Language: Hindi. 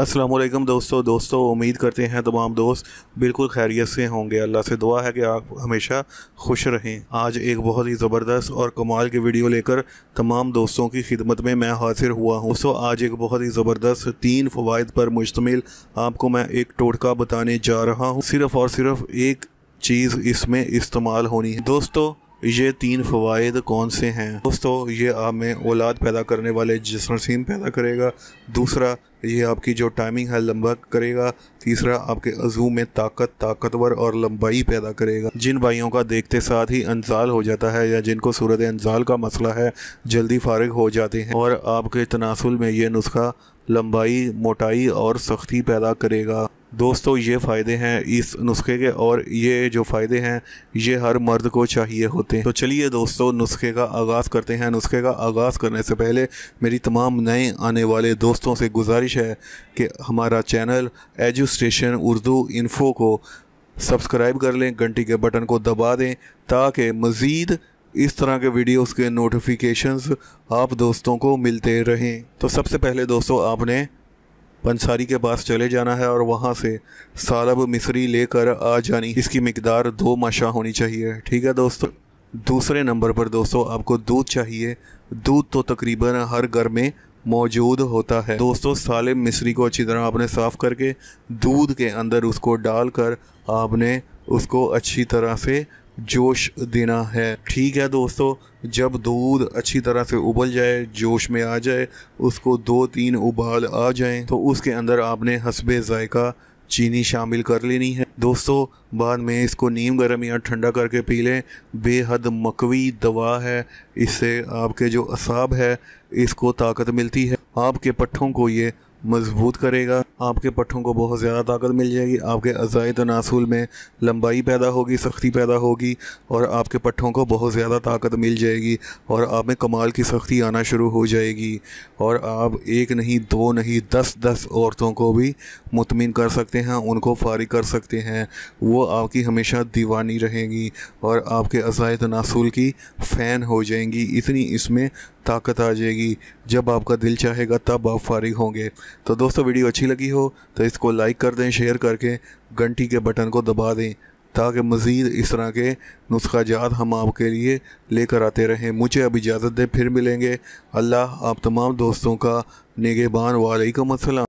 असलम दोस्तों दोस्तों उम्मीद करते हैं तमाम दोस्त बिल्कुल खैरियत से होंगे अल्लाह से दुआ है कि आप हमेशा खुश रहें आज एक बहुत ही ज़बरदस्त और कमाल की वीडियो लेकर तमाम दोस्तों की खिदमत में मैं हाजिर हुआ हूँ दोस्तों आज एक बहुत ही ज़बरदस्त तीन फ़वाद पर मुश्तमिल आपको मैं एक टोटका बताने जा रहा हूँ सिर्फ़ और सिर्फ़ एक चीज़ इसमें इस्तेमाल होनी है दोस्तों ये तीन फ़वाद कौन से हैं दोस्तों ये आप में औलाद पैदा करने वाले जिसम पैदा करेगा दूसरा ये आपकी जो टाइमिंग है लंबा करेगा तीसरा आपके अजू में ताकत ताकतवर और लंबाई पैदा करेगा जिन भाइयों का देखते साथ ही अंजाल हो जाता है या जिनको सूरत अंजाल का मसला है जल्दी फारग हो जाते हैं और आपके तनासुल में ये नुस्खा लंबाई मोटाई और सख्ती पैदा करेगा दोस्तों ये फ़ायदे हैं इस नुस्खे के और ये जो फ़ायदे हैं ये हर मर्द को चाहिए होते हैं तो चलिए दोस्तों नुस्खे का आगाज़ करते हैं नुस्खे का आगाज़ करने से पहले मेरी तमाम नए आने वाले दोस्तों से गुजारिश गुजारिश है कि हमारा चैनल एजुस्टेशन स्टेशन उर्दू इन्फो को सब्सक्राइब कर लें घंटी के बटन को दबा दें ताकि मज़ीद इस तरह के वीडियोस के नोटिफिकेशंस आप दोस्तों को मिलते रहें तो सबसे पहले दोस्तों आपने पंसारी के पास चले जाना है और वहाँ से सालब मिसरी लेकर आ जानी इसकी मकदार दो माशा होनी चाहिए ठीक है दोस्तों दूसरे नंबर पर दोस्तों आपको दूध चाहिए दूध तो तकरीबन हर घर में मौजूद होता है दोस्तों साले मिश्री को अच्छी तरह आपने साफ़ करके दूध के अंदर उसको डालकर आपने उसको अच्छी तरह से जोश देना है ठीक है दोस्तों जब दूध अच्छी तरह से उबल जाए जोश में आ जाए उसको दो तीन उबाल आ जाए तो उसके अंदर आपने हसबे जायका चीनी शामिल कर लेनी है दोस्तों बाद में इसको नीम गर्म या ठंडा करके पी लें बेहद मकवी दवा है इससे आपके जो असाब है इसको ताकत मिलती है आपके पट्ठों को ये मजबूत करेगा आपके पट्ठों को बहुत ज़्यादा ताकत मिल जाएगी आपके अज़ाय तनासुल में लंबाई पैदा होगी सख्ती पैदा होगी और आपके पट्ठों को बहुत ज़्यादा ताकत मिल जाएगी और आप में कमाल की सख्ती आना शुरू हो जाएगी और आप एक नहीं दो नहीं दस दस औरतों को भी मुतमिन कर सकते हैं उनको फारिग कर सकते हैं वो आपकी हमेशा दीवानी रहेंगी और आपके अज़ाय तनासुल की फ़ैन हो जाएंगी इतनी इसमें ताकत आ जाएगी जब आपका दिल चाहेगा तब आप फारिग होंगे तो दोस्तों वीडियो अच्छी लगी हो तो इसको लाइक कर दें शेयर करके घंटी के बटन को दबा दें ताकि मज़ीद इस तरह के नुस्खा जात हम आपके लिए लेकर आते रहें मुझे अब इजाज़त दें फिर मिलेंगे अल्लाह आप तमाम दोस्तों का निगेबान वालेकुम असल